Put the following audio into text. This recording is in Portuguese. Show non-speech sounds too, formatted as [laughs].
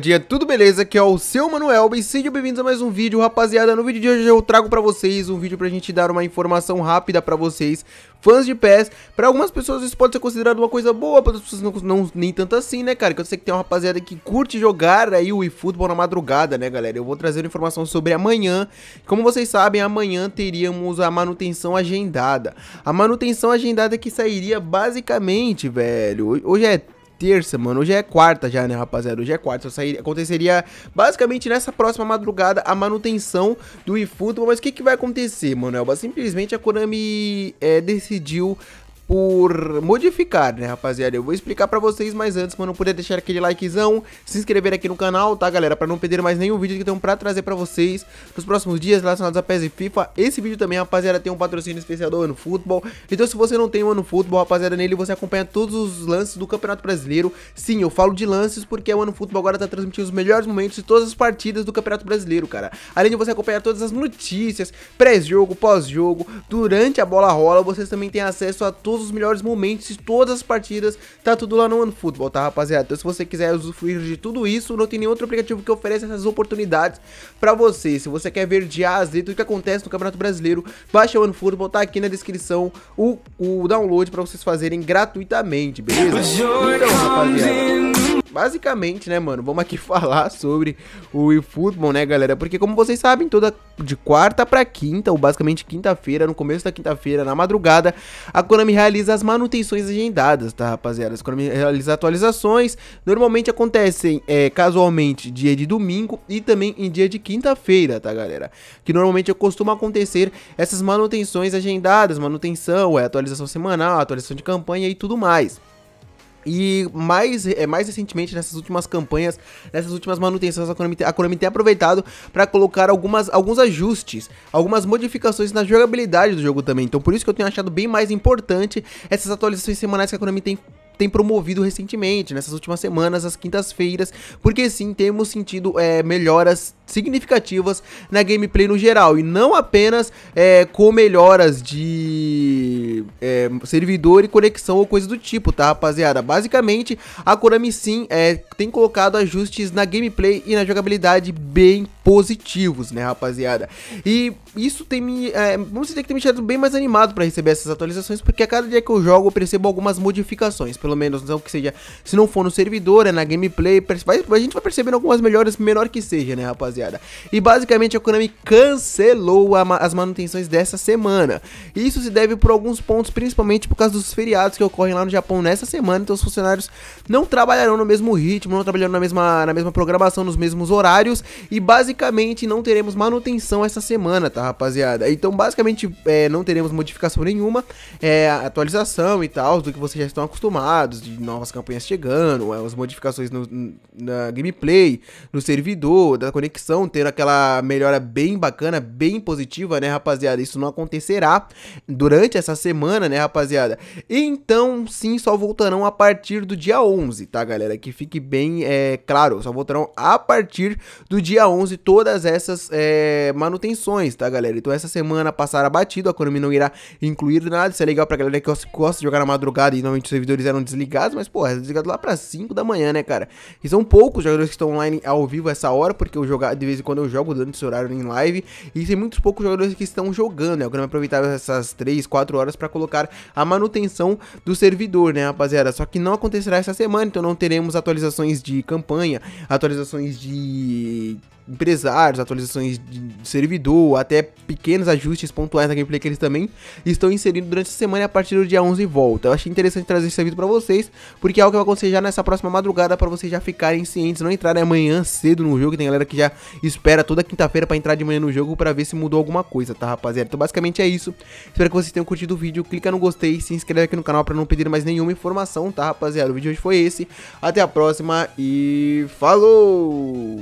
Dia, tudo beleza? Aqui é o seu Manuel e sejam bem-vindos a mais um vídeo, rapaziada. No vídeo de hoje eu trago pra vocês um vídeo pra gente dar uma informação rápida pra vocês, fãs de PES. Pra algumas pessoas isso pode ser considerado uma coisa boa, pra outras pessoas não, não nem tanto assim, né, cara? Que eu sei que tem uma rapaziada que curte jogar aí o eFootball na madrugada, né, galera? Eu vou trazer uma informação sobre amanhã. Como vocês sabem, amanhã teríamos a manutenção agendada. A manutenção agendada que sairia basicamente, velho, hoje é terça, mano. Hoje é quarta já, né, rapaziada? Hoje é quarta. Só sair, aconteceria basicamente nessa próxima madrugada a manutenção do eFootball. Mas o que, que vai acontecer, mano? Simplesmente a Konami é, decidiu por modificar, né, rapaziada? Eu vou explicar pra vocês, mas antes, mano, poder deixar aquele likezão, se inscrever aqui no canal, tá, galera? Pra não perder mais nenhum vídeo que tem pra trazer pra vocês nos próximos dias relacionados a PES e FIFA. Esse vídeo também, rapaziada, tem um patrocínio especial do Ano Futebol. Então, se você não tem o Ano Futebol, rapaziada, nele você acompanha todos os lances do Campeonato Brasileiro. Sim, eu falo de lances porque o Ano Futebol agora tá transmitindo os melhores momentos de todas as partidas do Campeonato Brasileiro, cara. Além de você acompanhar todas as notícias, pré-jogo, pós-jogo, durante a bola rola, vocês também têm acesso a todos todos os melhores momentos de todas as partidas, tá tudo lá no OneFootball, tá rapaziada? Então se você quiser usufruir de tudo isso, não tem nenhum outro aplicativo que ofereça essas oportunidades pra você. Se você quer ver de A a Z tudo que acontece no Campeonato Brasileiro, baixa o OneFootball, tá aqui na descrição o, o download pra vocês fazerem gratuitamente, beleza? Então rapaziada basicamente, né, mano, vamos aqui [laughs] falar sobre o eFootball, né, galera? Porque como vocês sabem, toda de quarta para quinta, ou basicamente quinta-feira, no começo da quinta-feira, na madrugada, a Konami realiza as manutenções agendadas, tá, rapaziada? A Konami realiza atualizações, normalmente acontecem é, casualmente dia de domingo e também em dia de quinta-feira, tá, galera? Que normalmente costuma acontecer essas manutenções agendadas, manutenção, é, atualização semanal, atualização de campanha e tudo mais. E mais, é, mais recentemente, nessas últimas campanhas, nessas últimas manutenções, a Konami, a Konami tem aproveitado para colocar algumas, alguns ajustes, algumas modificações na jogabilidade do jogo também. Então, por isso que eu tenho achado bem mais importante essas atualizações semanais que a Konami tem tem promovido recentemente, nessas últimas semanas, as quintas-feiras, porque sim, temos sentido é, melhoras significativas na gameplay no geral, e não apenas é, com melhoras de é, servidor e conexão ou coisa do tipo, tá rapaziada? Basicamente, a Konami sim é, tem colocado ajustes na gameplay e na jogabilidade bem positivos, né rapaziada? E isso tem me, é, vamos dizer que tem me deixado bem mais animado para receber essas atualizações, porque a cada dia que eu jogo eu percebo algumas modificações, pelo menos não que seja, se não for no servidor, é na gameplay, vai, a gente vai percebendo algumas melhoras, menor que seja, né rapaziada? rapaziada. E basicamente a Konami cancelou a as manutenções dessa semana. isso se deve por alguns pontos, principalmente por causa dos feriados que ocorrem lá no Japão nessa semana. Então os funcionários não trabalharão no mesmo ritmo, não trabalharão na mesma, na mesma programação, nos mesmos horários. E basicamente não teremos manutenção essa semana, tá, rapaziada? Então basicamente é, não teremos modificação nenhuma, é, atualização e tal, do que vocês já estão acostumados, de novas campanhas chegando, é, as modificações no, na gameplay, no servidor, da conexão conexão, ter aquela melhora bem bacana, bem positiva, né, rapaziada? Isso não acontecerá durante essa semana, né, rapaziada? Então, sim, só voltarão a partir do dia 11, tá, galera? Que fique bem é, claro, só voltarão a partir do dia 11 todas essas é, manutenções, tá, galera? Então, essa semana passará batido, a economia não irá incluir nada. Isso é legal pra galera que gosta de jogar na madrugada e normalmente os servidores eram desligados, mas, porra, é desligado lá pra 5 da manhã, né, cara? E são poucos jogadores que estão online ao vivo essa hora, porque o jogar de vez em quando eu jogo durante esse horário em live, e tem muitos poucos jogadores que estão jogando, né? Eu quero aproveitar essas 3, 4 horas para colocar a manutenção do servidor, né, rapaziada? Só que não acontecerá essa semana, então não teremos atualizações de campanha, atualizações de empresários, atualizações de servidor, até pequenos ajustes pontuais na gameplay que eles também estão inserindo durante a semana e a partir do dia 11 volta. Eu achei interessante trazer esse serviço para vocês, porque é algo que eu acontecer já nessa próxima madrugada para vocês já ficarem cientes, não entrarem amanhã cedo no jogo, tem galera que já espera toda quinta-feira para entrar de manhã no jogo para ver se mudou alguma coisa, tá, rapaziada? Então, basicamente é isso. Espero que vocês tenham curtido o vídeo. Clica no gostei, se inscreve aqui no canal para não perder mais nenhuma informação, tá, rapaziada? O vídeo de hoje foi esse. Até a próxima e falou!